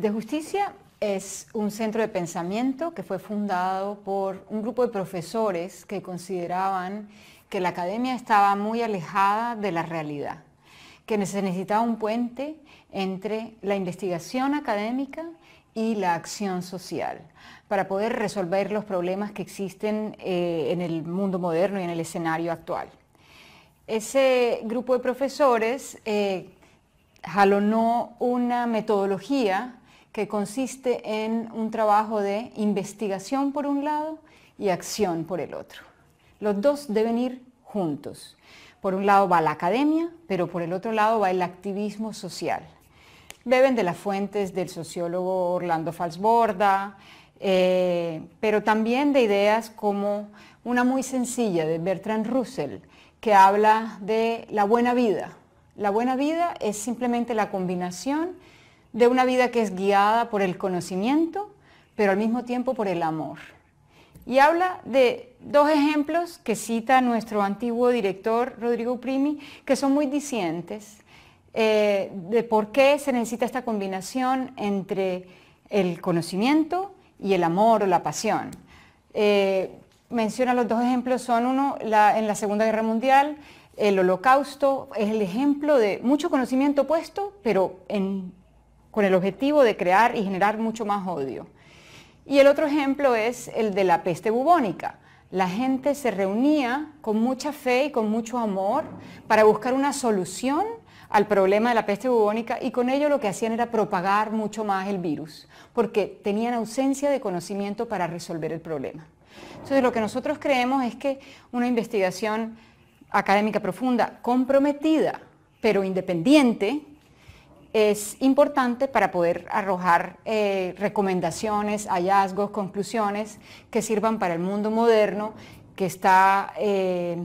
de Justicia es un centro de pensamiento que fue fundado por un grupo de profesores que consideraban que la academia estaba muy alejada de la realidad, que necesitaba un puente entre la investigación académica y la acción social para poder resolver los problemas que existen eh, en el mundo moderno y en el escenario actual. Ese grupo de profesores eh, jalonó una metodología que consiste en un trabajo de investigación por un lado y acción por el otro. Los dos deben ir juntos. Por un lado va la academia, pero por el otro lado va el activismo social. Beben de las fuentes del sociólogo Orlando Falsborda, eh, pero también de ideas como una muy sencilla de Bertrand Russell, que habla de la buena vida. La buena vida es simplemente la combinación de una vida que es guiada por el conocimiento, pero al mismo tiempo por el amor. Y habla de dos ejemplos que cita nuestro antiguo director Rodrigo Primi, que son muy discientes eh, de por qué se necesita esta combinación entre el conocimiento y el amor o la pasión. Eh, menciona los dos ejemplos, son uno, en la Segunda Guerra Mundial, el holocausto es el ejemplo de mucho conocimiento puesto, pero en con el objetivo de crear y generar mucho más odio. Y el otro ejemplo es el de la peste bubónica. La gente se reunía con mucha fe y con mucho amor para buscar una solución al problema de la peste bubónica y con ello lo que hacían era propagar mucho más el virus, porque tenían ausencia de conocimiento para resolver el problema. Entonces lo que nosotros creemos es que una investigación académica profunda, comprometida, pero independiente, es importante para poder arrojar eh, recomendaciones, hallazgos, conclusiones que sirvan para el mundo moderno que está eh,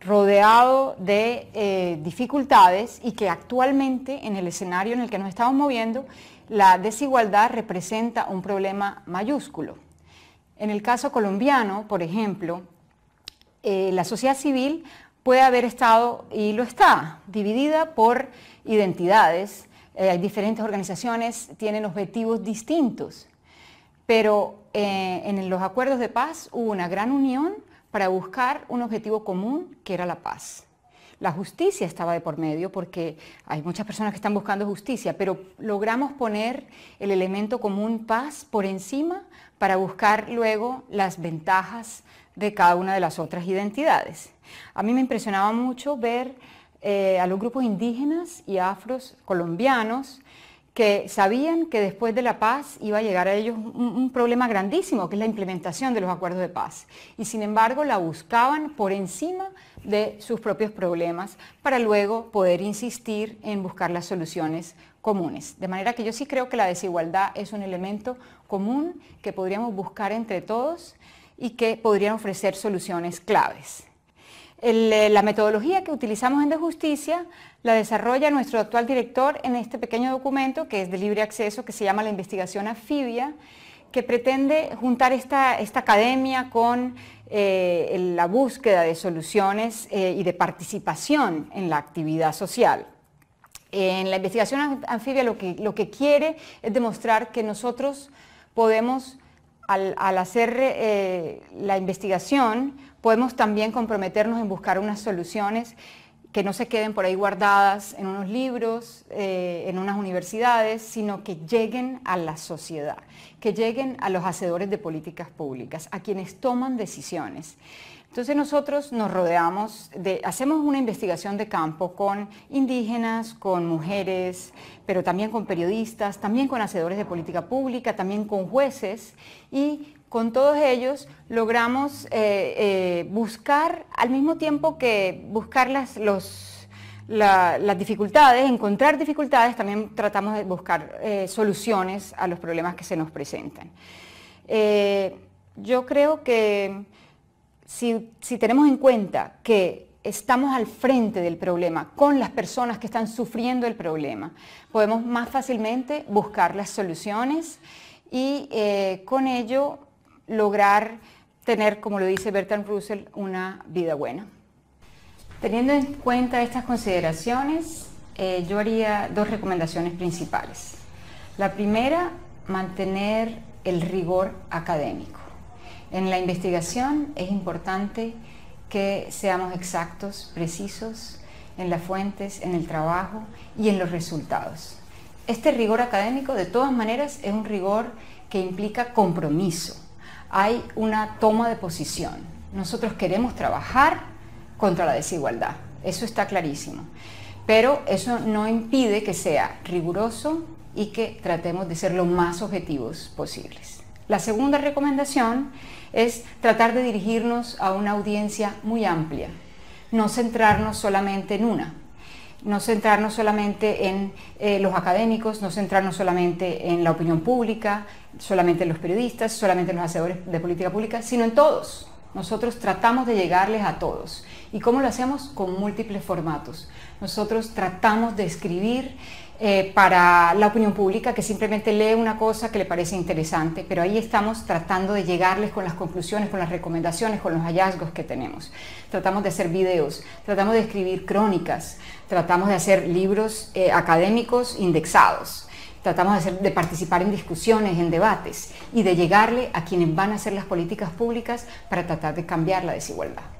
rodeado de eh, dificultades y que actualmente en el escenario en el que nos estamos moviendo, la desigualdad representa un problema mayúsculo. En el caso colombiano, por ejemplo, la sociedad civil puede haber estado, y lo está, dividida por identidades. Eh, hay diferentes organizaciones tienen objetivos distintos, pero eh, en los acuerdos de paz hubo una gran unión para buscar un objetivo común que era la paz la justicia estaba de por medio, porque hay muchas personas que están buscando justicia, pero logramos poner el elemento común paz por encima para buscar luego las ventajas de cada una de las otras identidades. A mí me impresionaba mucho ver eh, a los grupos indígenas y afros colombianos que sabían que después de la paz iba a llegar a ellos un, problema grandísimo, que es la implementación de los acuerdos de paz. Y sin embargo la buscaban por encima de sus propios problemas para luego poder insistir en buscar las soluciones comunes. De manera que yo sí creo que la desigualdad es un elemento común que podríamos buscar entre todos y que podrían ofrecer soluciones claves. Eh, la metodología que utilizamos en De Justicia la desarrolla nuestro actual director en este pequeño documento que es de libre acceso, que se llama la investigación anfibia, que pretende juntar esta, academia con eh, la búsqueda de soluciones eh, y de participación en la actividad social. En la investigación anfibia lo que, lo que quiere es demostrar que nosotros podemos al, hacer eh, la investigación podemos también comprometernos en buscar unas soluciones que no se queden por ahí guardadas en unos libros, eh, en unas universidades, sino que lleguen a la sociedad, que lleguen a los hacedores de políticas públicas, a quienes toman decisiones. Entonces nosotros nos rodeamos, hacemos una investigación de campo con indígenas, con mujeres, pero también con periodistas, también con hacedores de política pública, también con jueces y con todos ellos logramos eh, eh, buscar, al mismo tiempo que buscar las, las, dificultades, encontrar dificultades, también tratamos de buscar eh, soluciones a los problemas que se nos presentan. yo creo que si, tenemos en cuenta que estamos al frente del problema, con las personas que están sufriendo el problema. Podemos más fácilmente buscar las soluciones y con ello lograr tener, como lo dice Bertrand Russell, una vida buena. Teniendo en cuenta estas consideraciones, eh, yo haría dos recomendaciones principales. La primera, mantener el rigor académico. En la investigación es importante que seamos exactos, precisos en las fuentes, en el trabajo y en los resultados. Este rigor académico, de todas maneras, es un rigor que implica compromiso hay una toma de posición. Nosotros queremos trabajar contra la desigualdad, eso está clarísimo. Pero eso no impide que sea riguroso y que tratemos de ser lo más objetivos posibles. La segunda recomendación es tratar de dirigirnos a una audiencia muy amplia, no centrarnos solamente en una, no centrarnos solamente en eh, los académicos, no centrarnos solamente en la opinión pública, solamente en los periodistas, solamente en los hacedores de política pública, sino en todos. Nosotros tratamos de llegarles a todos. ¿Y cómo lo hacemos? Con múltiples formatos. Nosotros tratamos de escribir eh, para la opinión pública que simplemente lee una cosa que le parece interesante, pero ahí estamos tratando de llegarles con las conclusiones, con las recomendaciones, con los hallazgos que tenemos. Tratamos de hacer videos, tratamos de escribir crónicas, tratamos de hacer libros eh, académicos indexados, tratamos de, de participar en discusiones, en debates y de llegarle a quienes van a hacer las políticas públicas para tratar de cambiar la desigualdad.